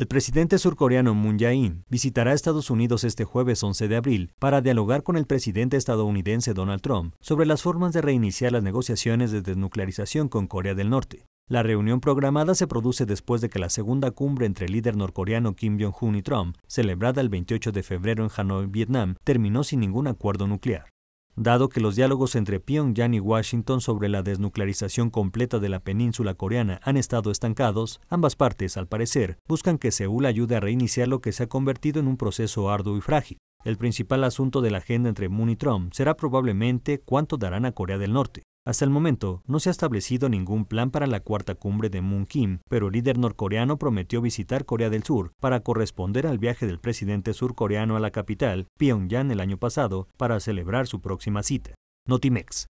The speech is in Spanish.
El presidente surcoreano Moon Jae-in visitará Estados Unidos este jueves 11 de abril para dialogar con el presidente estadounidense Donald Trump sobre las formas de reiniciar las negociaciones de desnuclearización con Corea del Norte. La reunión programada se produce después de que la segunda cumbre entre el líder norcoreano Kim Jong-un y Trump, celebrada el 28 de febrero en Hanoi, Vietnam, terminó sin ningún acuerdo nuclear dado que los diálogos entre Pyongyang y Washington sobre la desnuclearización completa de la península coreana han estado estancados, ambas partes, al parecer, buscan que Seúl ayude a reiniciar lo que se ha convertido en un proceso arduo y frágil. El principal asunto de la agenda entre Moon y Trump será probablemente cuánto darán a Corea del Norte. Hasta el momento, no se ha establecido ningún plan para la cuarta cumbre de Moon Kim, pero el líder norcoreano prometió visitar Corea del Sur para corresponder al viaje del presidente surcoreano a la capital, Pyongyang, el año pasado, para celebrar su próxima cita. Notimex.